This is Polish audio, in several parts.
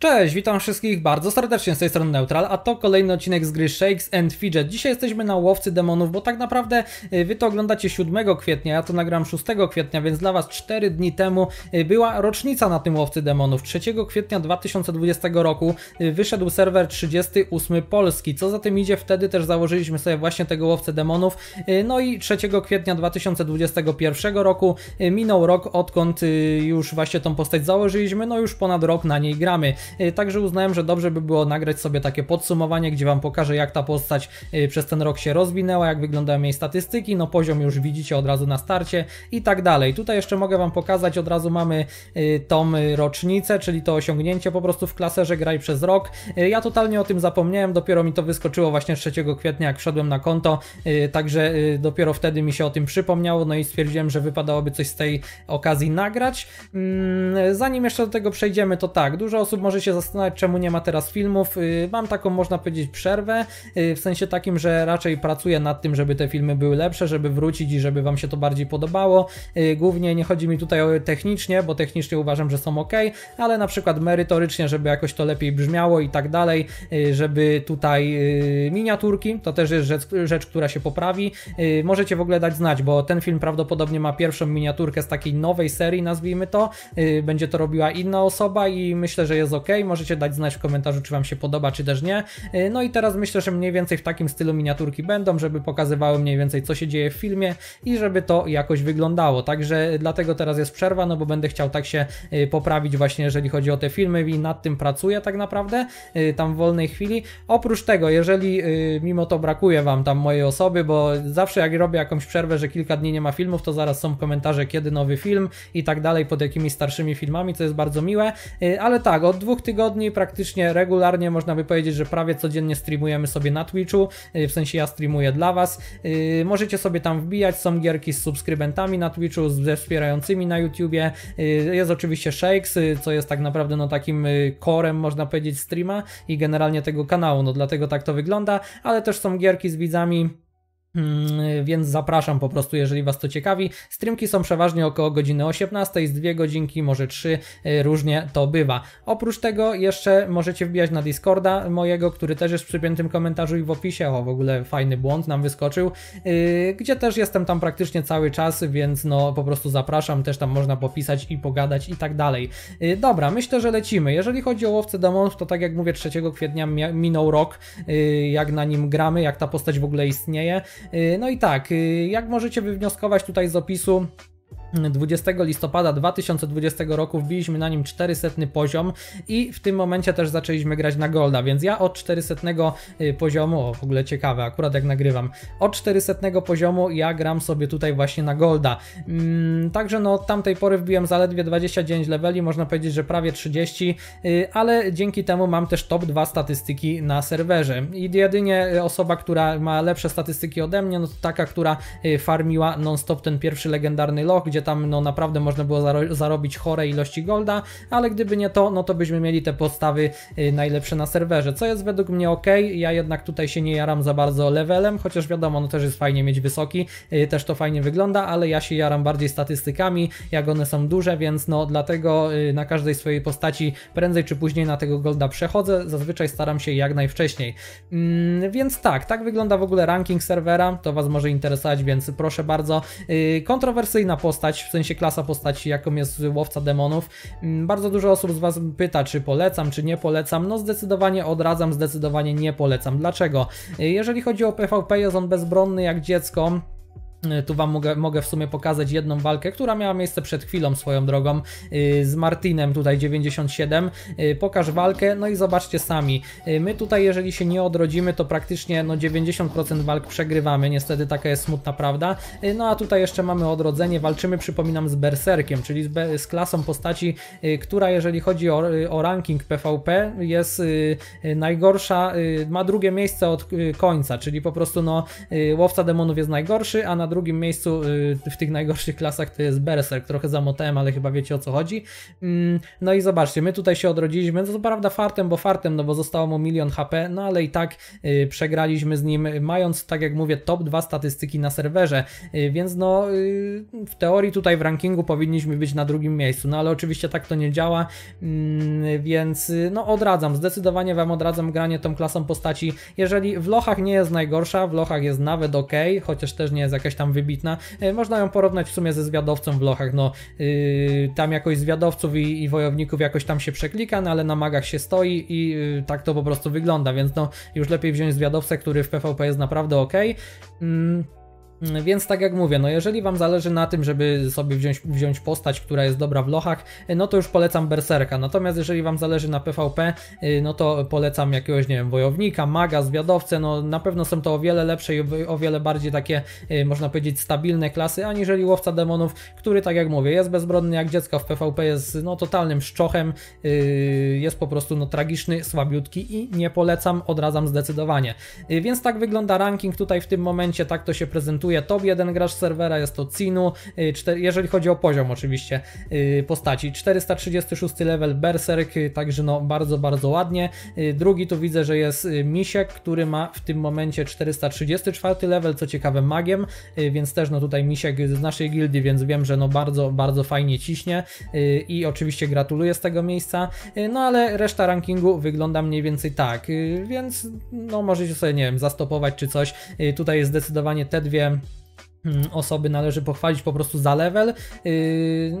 Cześć, witam wszystkich bardzo serdecznie z tej strony Neutral, a to kolejny odcinek z gry Shakes and Fidget. Dzisiaj jesteśmy na łowcy demonów, bo tak naprawdę e, wy to oglądacie 7 kwietnia, ja to nagram 6 kwietnia, więc dla was 4 dni temu e, była rocznica na tym łowcy demonów. 3 kwietnia 2020 roku e, wyszedł serwer 38 Polski. Co za tym idzie, wtedy też założyliśmy sobie właśnie tego łowcę demonów. No i 3 kwietnia 2021 roku minął rok, odkąd już właśnie tą postać założyliśmy, no już ponad rok na niej gramy. Y, także uznałem, że dobrze by było nagrać sobie takie podsumowanie, gdzie Wam pokażę, jak ta postać y, przez ten rok się rozwinęła, jak wyglądają jej statystyki, no poziom już widzicie od razu na starcie i tak dalej. Tutaj jeszcze mogę Wam pokazać, od razu mamy y, tą rocznicę, czyli to osiągnięcie po prostu w klaserze graj przez rok. Ja totalnie o tym zapomniałem, dopiero mi to wyskoczyło właśnie 3 kwietnia, jak wszedłem na konto, także dopiero wtedy mi się o tym przypomniało, no i stwierdziłem, że wypadałoby coś z tej okazji nagrać. Mm, zanim jeszcze do tego przejdziemy, to tak, dużo osób może może się zastanawiać, czemu nie ma teraz filmów. Y, mam taką, można powiedzieć, przerwę, y, w sensie takim, że raczej pracuję nad tym, żeby te filmy były lepsze, żeby wrócić i żeby Wam się to bardziej podobało. Y, głównie nie chodzi mi tutaj o technicznie, bo technicznie uważam, że są ok, ale na przykład merytorycznie, żeby jakoś to lepiej brzmiało i tak dalej, żeby tutaj miniaturki, to też jest rzecz, rzecz, która się poprawi. Możecie w ogóle dać znać, bo ten film prawdopodobnie ma pierwszą miniaturkę z takiej nowej serii, nazwijmy to. Będzie to robiła inna osoba i myślę, że jest ok. Możecie dać znać w komentarzu, czy Wam się podoba, czy też nie. Y, no i teraz myślę, że mniej więcej w takim stylu miniaturki będą, żeby pokazywały mniej więcej, co się dzieje w filmie i żeby to jakoś wyglądało. Także dlatego teraz jest przerwa, no bo będę chciał tak się y, poprawić właśnie, jeżeli chodzi o te filmy i nad tym pracuję tak naprawdę, y, tam w wolnej chwili. Oprócz tego, jeżeli mimo to brakuje Wam tam mojej osoby, bo zawsze jak robię jakąś przerwę, że kilka dni nie ma filmów, to zaraz są komentarze, kiedy nowy film i tak dalej, pod jakimi starszymi filmami, co jest bardzo miłe, ale tak, od dwóch dwóch tygodni praktycznie regularnie można by powiedzieć, że prawie codziennie streamujemy sobie na Twitchu, y, w sensie ja streamuję dla Was. Y, możecie sobie tam wbijać, są gierki z subskrybentami na Twitchu, ze wspierającymi na YouTubie. Y, jest oczywiście Shakes, co jest tak naprawdę no takim korem można powiedzieć streama i generalnie tego kanału, no dlatego tak to wygląda, ale też są gierki z widzami Mm, więc zapraszam po prostu, jeżeli Was to ciekawi. Streamki są przeważnie około godziny 18, z 2 godzinki, może 3, y, różnie to bywa. Oprócz tego jeszcze możecie wbijać na Discorda mojego, który też jest w przypiętym komentarzu i w opisie. O, w ogóle fajny błąd nam wyskoczył, y, gdzie też jestem tam praktycznie cały czas, więc no po prostu zapraszam, też tam można popisać i pogadać i tak dalej. Y, dobra, myślę, że lecimy. Jeżeli chodzi o łowcę demonów, to tak jak mówię, 3 kwietnia minął rok, jak na nim gramy, jak ta postać w ogóle istnieje. Y, no i tak, y, jak możecie wywnioskować tutaj z opisu, 20 listopada 2020 roku wbiliśmy na nim 400 poziom i w tym momencie też zaczęliśmy grać na Golda, więc ja od 400 y, poziomu, o w ogóle ciekawe, akurat jak nagrywam, od 400 poziomu ja gram sobie tutaj właśnie na Golda. Mm, także no od tamtej pory wbiłem zaledwie 29 leveli, można powiedzieć, że prawie 30, y, ale dzięki temu mam też top 2 statystyki na serwerze i jedynie y, osoba, która ma lepsze statystyki ode mnie, no to taka, która farmiła non-stop ten pierwszy legendarny loch, gdzie gdzie tam no, naprawdę można było zarobić chore ilości golda, ale gdyby nie to, no to byśmy mieli te podstawy y, najlepsze na serwerze, co jest według mnie ok. Ja jednak tutaj się nie jaram za bardzo levelem, chociaż wiadomo, no też jest fajnie mieć wysoki, y, też to fajnie wygląda, ale ja się jaram bardziej statystykami, jak one są duże, więc no dlatego y, na każdej swojej postaci prędzej czy później na tego golda przechodzę, zazwyczaj staram się jak najwcześniej. Mm, więc tak, tak wygląda w ogóle ranking serwera, to Was może interesować, więc proszę bardzo. Kontrowersyjna postać postać, w sensie klasa postaci, jaką jest łowca demonów. Mm, bardzo dużo osób z Was pyta, czy polecam, czy nie polecam. No zdecydowanie odradzam, zdecydowanie nie polecam. Dlaczego? Y, jeżeli chodzi o PvP, jest on bezbronny jak dziecko. E, tu Wam mogę, mogę, w sumie pokazać jedną walkę, która miała miejsce przed chwilą swoją drogą e, z Martinem tutaj 97. E, pokaż walkę, no i zobaczcie sami. My tutaj, jeżeli się nie odrodzimy, to praktycznie no 90% walk przegrywamy. Niestety taka jest smutna prawda. No a tutaj jeszcze mamy odrodzenie. Walczymy, przypominam, z Berserkiem, czyli z, be z klasą postaci, która jeżeli chodzi o, o ranking PvP jest najgorsza, ma drugie miejsce od końca, czyli po prostu no łowca demonów jest najgorszy, a na drugim miejscu y, w tych najgorszych klasach to jest Berserk. Trochę zamotałem, ale chyba wiecie o co chodzi. Mm, no i zobaczcie, my tutaj się odrodziliśmy, co no prawda fartem, bo fartem, no bo zostało mu milion HP, no ale i tak y, przegraliśmy z nim, mając, tak jak mówię, top 2 statystyki na serwerze, y, więc no w teorii tutaj w rankingu powinniśmy być na drugim miejscu, no ale oczywiście tak to nie działa, mm, więc no odradzam, zdecydowanie Wam odradzam granie tą klasą postaci. Jeżeli w lochach nie jest najgorsza, w lochach jest nawet ok, chociaż też nie jest jakaś tam wybitna. E, można ją porównać w sumie ze zwiadowcą w Lochach. No, yy, tam jakoś zwiadowców i, i, wojowników jakoś tam się przeklika, no, ale na magach się stoi i yy, tak to po prostu wygląda, więc no już lepiej wziąć zwiadowcę, który w PvP jest naprawdę ok. Yy. Mm, więc tak jak mówię, no jeżeli Wam zależy na tym, żeby sobie wziąć, wziąć postać, która jest dobra w lochach, e, no to już polecam Berserka. Natomiast jeżeli Wam zależy na PvP, e, no to polecam jakiegoś, nie wiem, wojownika, maga, zwiadowcę, no na pewno są to o wiele lepsze i o wiele bardziej takie, e, można powiedzieć, stabilne klasy, aniżeli łowca demonów, który tak jak mówię, jest bezbronny jak dziecko w PvP, jest no totalnym szczochem, jest po prostu no tragiczny, słabiutki i nie polecam, odradzam zdecydowanie. Więc tak wygląda ranking tutaj w tym momencie, tak to się prezentuje Kibicuję top jeden gracz serwera, jest to Cinu, y, jeżeli chodzi o poziom oczywiście y, postaci. 436 level Berserk, y, także no bardzo, bardzo ładnie. Drugi tu widzę, że jest Misiek, który ma w tym momencie 434 level, co ciekawe magiem, więc też no tutaj Misiek z naszej gildii, więc wiem, że no bardzo, bardzo fajnie ciśnie i oczywiście gratuluję z tego miejsca. No ale reszta rankingu wygląda mniej więcej tak, więc no możecie sobie, nie wiem, zastopować czy coś. Tutaj jest zdecydowanie te dwie Mm, osoby należy pochwalić po prostu za level. Yy,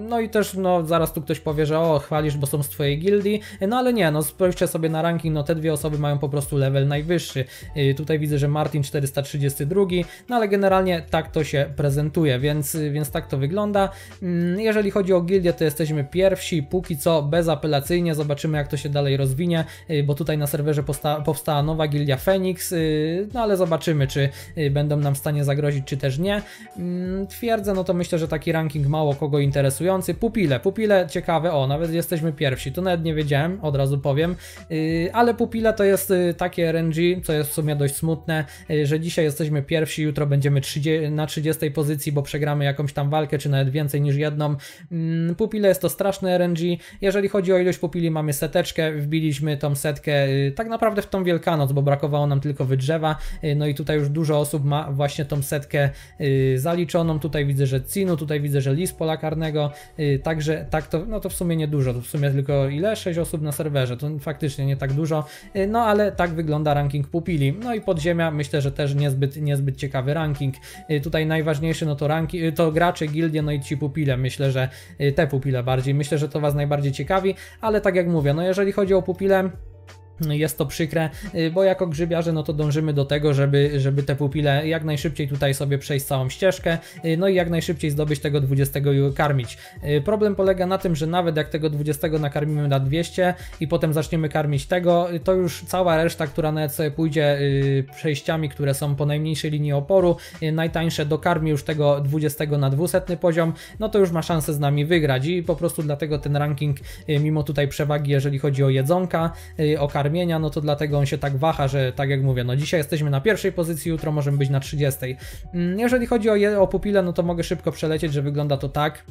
no i też no, zaraz tu ktoś powie, że o, chwalisz, bo są z twojej gildii. Yy, no ale nie, no spojrzcie sobie na ranking, no te dwie osoby mają po prostu level najwyższy. Yy, tutaj widzę, że Martin 432, no ale generalnie tak to się prezentuje, więc, więc tak to wygląda. Mm, jeżeli chodzi o gildię, to jesteśmy pierwsi, póki co bezapelacyjnie, zobaczymy jak to się dalej rozwinie, bo tutaj na serwerze powstała nowa gildia Phoenix, no ale zobaczymy, czy będą nam w stanie zagrozić, czy też nie. Mm, twierdzę, no to myślę, że taki ranking mało kogo interesujący. Pupile, pupile ciekawe, o, nawet jesteśmy pierwsi, to nawet nie wiedziałem, od razu powiem, y, ale pupile to jest y, takie RNG, co jest w sumie dość smutne, y, że dzisiaj jesteśmy pierwsi, jutro będziemy 30, na 30 pozycji, bo przegramy jakąś tam walkę, czy nawet więcej niż jedną. Mm, pupile jest to straszne RNG, jeżeli chodzi o ilość pupili mamy seteczkę, wbiliśmy tą setkę tak naprawdę w tą Wielkanoc, bo brakowało nam tylko wydrzewa, no i tutaj już dużo osób ma właśnie tą setkę Y, zaliczoną, tutaj widzę, że Cinu, tutaj widzę, że Lis pola karnego, y, także tak to, no to w sumie nie dużo, to w sumie tylko ile? 6 osób na serwerze, to faktycznie nie tak dużo, y, no ale tak wygląda ranking pupili. No i podziemia myślę, że też niezbyt, niezbyt ciekawy ranking. Tutaj najważniejszy no to, ranki, to gracze, gildie, no i ci pupile, myślę, że te pupile bardziej, myślę, że to Was najbardziej ciekawi, ale tak jak mówię, no jeżeli chodzi o pupile, jest to przykre, y, bo jako grzybiarze no to dążymy do tego, żeby, żeby te pupile jak najszybciej tutaj sobie przejść całą ścieżkę, y, no i jak najszybciej zdobyć tego 20 i karmić. Y, problem polega na tym, że nawet jak tego 20 nakarmimy na 200 i potem zaczniemy karmić tego, to już cała reszta, która nawet sobie pójdzie przejściami, które są po najmniejszej linii oporu, najtańsze dokarmi już tego 20 na 200 poziom, no to już ma szansę z nami wygrać i po prostu dlatego ten ranking mimo tutaj przewagi, jeżeli chodzi o jedzonka, o karmienie, karmienia, no to dlatego on się tak waha, że tak jak mówię, no dzisiaj jesteśmy na pierwszej pozycji, jutro możemy być na 30. Mm, jeżeli chodzi o, je, o no to mogę szybko przelecieć, że wygląda to tak.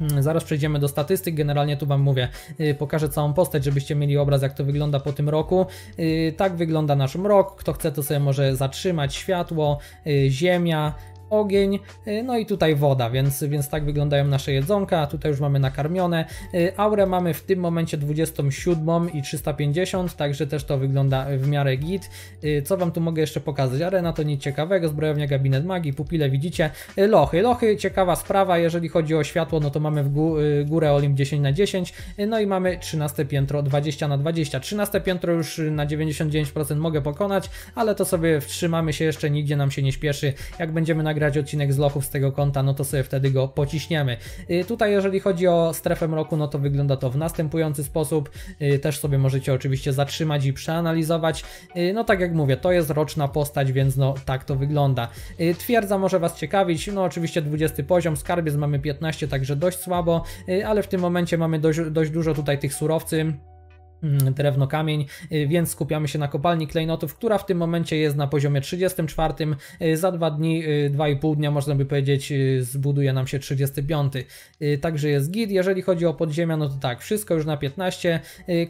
Mm, zaraz przejdziemy do statystyk. Generalnie tu Wam mówię, y, pokażę całą postać, żebyście mieli obraz, jak to wygląda po tym roku. Y, tak wygląda nasz mrok. Kto chce, to sobie może zatrzymać światło, y, ziemia, ogień, y, no i tutaj woda, więc, więc tak wyglądają nasze jedzonka, tutaj już mamy nakarmione. Y, aurę mamy w tym momencie 27 i 350, także też to wygląda w miarę git. Y, co Wam tu mogę jeszcze pokazać? Arena to nic ciekawego, zbrojownia, gabinet magii, pupile widzicie, lochy. Lochy, ciekawa sprawa, jeżeli chodzi o światło, no to mamy w górę Olimp 10 na 10 no i mamy 13 piętro 20 na 20 13 piętro już na 99% mogę pokonać, ale to sobie wstrzymamy się jeszcze, nigdzie nam się nie śpieszy. Jak będziemy nagrywać nagrać odcinek z lochów z tego konta, no to sobie wtedy go pociśniemy. Y, tutaj jeżeli chodzi o strefę mroku, no to wygląda to w następujący sposób. Y, też sobie możecie oczywiście zatrzymać i przeanalizować. Y, no tak jak mówię, to jest roczna postać, więc no tak to wygląda. Twierdza może Was ciekawić, no oczywiście 20 poziom, skarbiec mamy 15, także dość słabo, ale w tym momencie mamy dość, dość dużo tutaj tych surowców. Mm, drewno, kamień, y, więc skupiamy się na kopalni klejnotów, która w tym momencie jest na poziomie 34. Y, za dwa dni, 2,5 y, dnia można by powiedzieć, zbuduje nam się 35. Także jest git. Jeżeli chodzi o podziemia, no to tak, wszystko już na 15.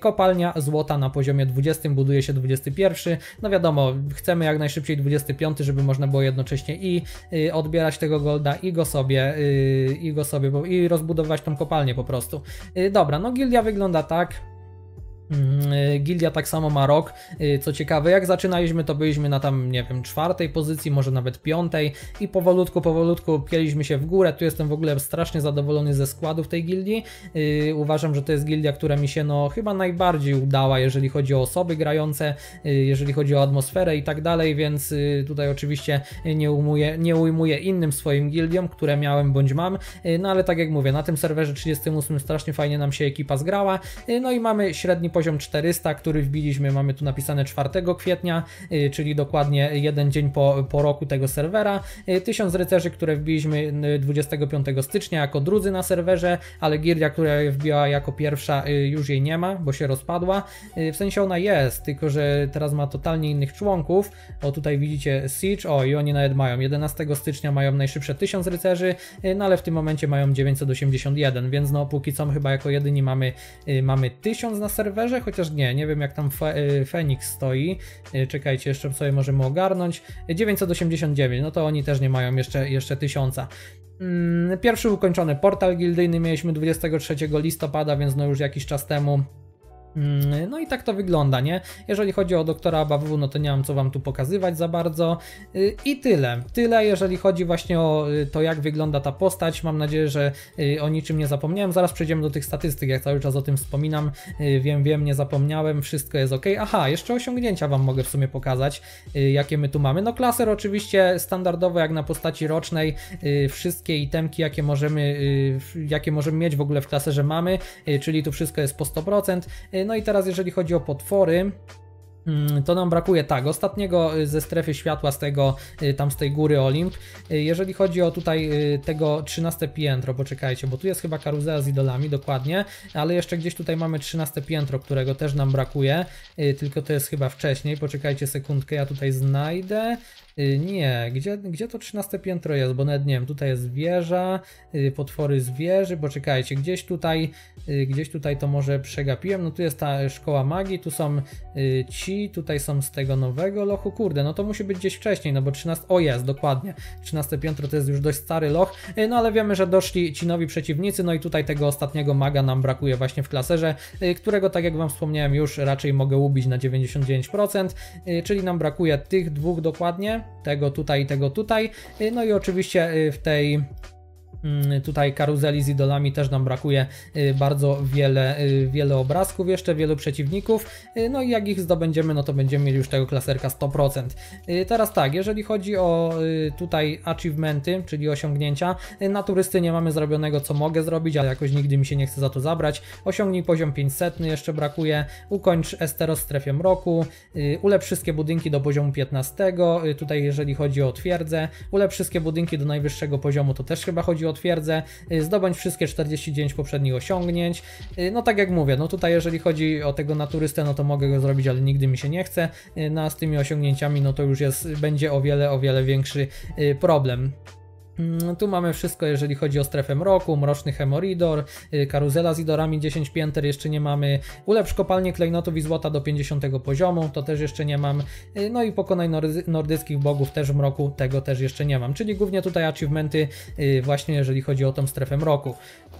Kopalnia złota na poziomie 20, buduje się 21. No wiadomo, chcemy jak najszybciej 25, żeby można było jednocześnie i odbierać tego golda i go sobie, i go sobie, i rozbudowywać tą kopalnię po prostu. Dobra, no gildia wygląda tak. Mm, y, gildia tak samo ma rok. Y, co ciekawe, jak zaczynaliśmy, to byliśmy na tam, nie wiem, czwartej pozycji, może nawet piątej i powolutku, powolutku pieliśmy się w górę. Tu jestem w ogóle strasznie zadowolony ze składów tej gildii. Y, uważam, że to jest gildia, która mi się no chyba najbardziej udała, jeżeli chodzi o osoby grające, jeżeli chodzi o atmosferę i tak dalej, więc tutaj oczywiście nie, umuję, nie ujmuję innym swoim gildiom, które miałem bądź mam, no ale tak jak mówię, na tym serwerze 38 strasznie fajnie nam się ekipa zgrała, no i mamy średni poziom 400, który wbiliśmy, mamy tu napisane 4 kwietnia, y, czyli dokładnie jeden dzień po, po roku tego serwera. 1000 y, rycerzy, które wbiliśmy 25 y, stycznia jako drudzy na serwerze, ale gildia, która je wbiła jako pierwsza, już jej nie ma, bo się rozpadła. W sensie ona jest, tylko że teraz ma totalnie innych członków. O tutaj widzicie Siege, o i oni nawet mają 11 stycznia mają najszybsze 1000 rycerzy, no ale w tym momencie mają 981, więc no póki co chyba jako jedyni mamy, mamy 1000 na serwerze że chociaż nie, nie wiem jak tam Fe y, Fenix stoi. Y, czekajcie, jeszcze sobie możemy ogarnąć. 989, no to oni też nie mają jeszcze, jeszcze 1000. Mm, pierwszy ukończony portal gildyjny mieliśmy 23 listopada, więc no już jakiś czas temu Mm, no i tak to wygląda, nie? Jeżeli chodzi o doktora Abawu, no to nie mam co wam tu pokazywać za bardzo. Y, I tyle. Tyle, jeżeli chodzi właśnie o y, to, jak wygląda ta postać. Mam nadzieję, że y, o niczym nie zapomniałem. Zaraz przejdziemy do tych statystyk, jak cały czas o tym wspominam. Wiem, wiem, nie zapomniałem, wszystko jest ok. Aha, jeszcze osiągnięcia wam mogę w sumie pokazać, jakie my tu mamy. No klaser oczywiście standardowo, jak na postaci rocznej, wszystkie itemki, jakie możemy, jakie możemy mieć w ogóle w klaserze mamy, czyli tu wszystko jest po 100%. No i teraz jeżeli chodzi o potwory, mm, to nam brakuje tak, ostatniego y, ze strefy światła z tego, y, tam z tej góry Olimp. Y, jeżeli chodzi o tutaj tego 13 piętro, poczekajcie, bo tu jest chyba karuzela z idolami, dokładnie, ale jeszcze gdzieś tutaj mamy 13 piętro, którego też nam brakuje, tylko to jest chyba wcześniej, poczekajcie sekundkę, ja tutaj znajdę. Y, nie, gdzie, gdzie to 13 piętro jest? Bo nawet nie wiem, tutaj jest wieża, y, potwory zwierzy, bo czekajcie, gdzieś tutaj, y, gdzieś tutaj to może przegapiłem. No tu jest ta szkoła magii, tu są ci, tutaj są z tego nowego lochu. Kurde, no to musi być gdzieś wcześniej, no bo 13. O jest, dokładnie. 13 piętro to jest już dość stary loch. No ale wiemy, że doszli ci nowi przeciwnicy, no i tutaj tego ostatniego maga nam brakuje właśnie w klaserze, którego tak jak wam wspomniałem już raczej mogę ubić na 99%, czyli nam brakuje tych dwóch dokładnie tego tutaj, tego tutaj. Y, no i oczywiście y, w tej Mm, tutaj karuzeli z idolami też nam brakuje y, bardzo wiele, y, wiele obrazków, jeszcze wielu przeciwników, y, no i jak ich zdobędziemy, no to będziemy mieli już tego klaserka 100%. Teraz tak, jeżeli chodzi o tutaj achievementy, czyli osiągnięcia, na turysty nie mamy zrobionego co mogę zrobić, ale jakoś nigdy mi się nie chce za to zabrać. Osiągnij poziom 500, jeszcze brakuje, ukończ Esteros strefie mroku, ulepsz wszystkie budynki do poziomu 15, tutaj jeżeli chodzi o twierdzę, ulepsz wszystkie budynki do najwyższego poziomu, to też chyba chodzi o o twierdzę, y, zdobądź wszystkie 49 poprzednich osiągnięć. Y, no tak jak mówię, no tutaj jeżeli chodzi o tego naturystę, no to mogę go zrobić, ale nigdy mi się nie chce. Y, no a z tymi osiągnięciami, no to już jest, będzie o wiele, o wiele większy problem. Mm, tu mamy wszystko, jeżeli chodzi o strefę mroku, mroczny hemoridor, y, karuzela z idorami 10 pięter, jeszcze nie mamy. Ulepsz kopalnię klejnotów i złota do 50 poziomu, to też jeszcze nie mam. Y, no i pokonaj nordyckich bogów też w mroku, tego też jeszcze nie mam. Czyli głównie tutaj achievementy y, właśnie jeżeli chodzi o tą strefę mroku.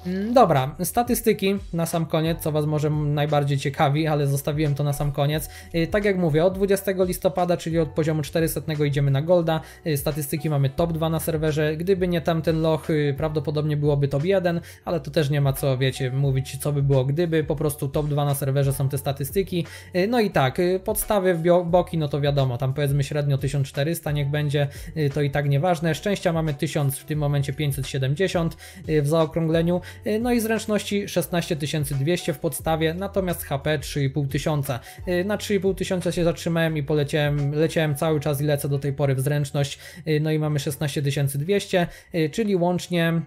Mm, dobra, statystyki na sam koniec, co Was może najbardziej ciekawi, ale zostawiłem to na sam koniec. Y, tak jak mówię, od 20 listopada, czyli od poziomu 400 idziemy na Golda. Y, statystyki mamy top 2 na serwerze. Gdyby nie tamten loch, y, prawdopodobnie byłoby top 1, ale to też nie ma co, wiecie, mówić co by było gdyby. Po prostu top 2 na serwerze są te statystyki. No i tak, podstawy w boki, no to wiadomo, tam powiedzmy średnio 1400, niech będzie, to i tak nieważne. Szczęścia mamy 1000, w tym momencie 570 w zaokrągleniu. E, no i zręczności 16200 w podstawie, natomiast HP 3500. E, na 3500 się zatrzymałem i poleciałem, leciałem cały czas i lecę do tej pory w zręczność, e, no i mamy 16200, czyli łącznie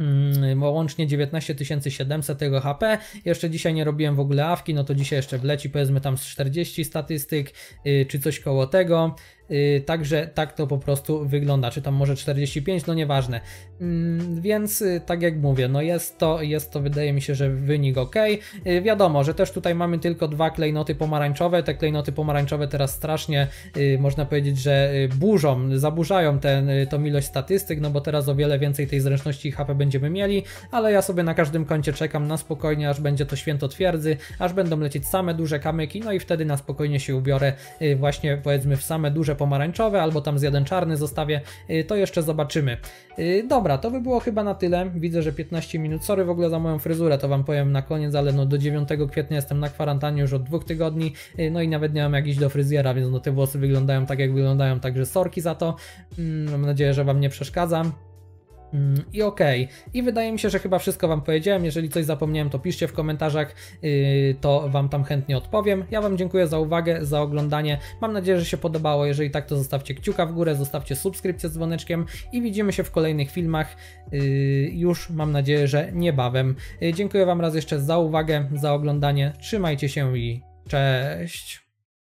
mm, łącznie 19 700 tego HP. Jeszcze dzisiaj nie robiłem w ogóle awki, no to dzisiaj jeszcze wleci powiedzmy tam z 40 statystyk, czy coś koło tego. Y, także tak to po prostu wygląda, czy tam może 45, no nieważne. Mm, więc y, tak jak mówię, no jest to, jest to wydaje mi się, że wynik ok. Y, wiadomo, że też tutaj mamy tylko dwa klejnoty pomarańczowe. Te klejnoty pomarańczowe teraz strasznie, można powiedzieć, że burzą, zaburzają ten, tą ilość statystyk, no bo teraz o wiele więcej tej zręczności i HP będziemy mieli, ale ja sobie na każdym koncie czekam na spokojnie, aż będzie to święto twierdzy, aż będą lecieć same duże kamyki, no i wtedy na spokojnie się ubiorę właśnie powiedzmy w same duże pomarańczowe, albo tam z jeden czarny zostawię, y, to jeszcze zobaczymy. Y, dobra, to by było chyba na tyle. Widzę, że 15 minut. Sorry w ogóle za moją fryzurę, to Wam powiem na koniec, ale no do 9 kwietnia jestem na kwarantannie już od dwóch tygodni, y, no i nawet nie mam jak iść do fryzjera, więc no te włosy wyglądają tak jak wyglądają, także sorki za to. Mm, mam nadzieję, że Wam nie przeszkadzam. Mm, I okej. Okay. I wydaje mi się, że chyba wszystko Wam powiedziałem. Jeżeli coś zapomniałem, to piszcie w komentarzach, yy, to Wam tam chętnie odpowiem. Ja Wam dziękuję za uwagę, za oglądanie. Mam nadzieję, że się podobało. Jeżeli tak, to zostawcie kciuka w górę, zostawcie subskrypcję z dzwoneczkiem i widzimy się w kolejnych filmach yy, już, mam nadzieję, że niebawem. Yy, dziękuję Wam raz jeszcze za uwagę, za oglądanie. Trzymajcie się i cześć!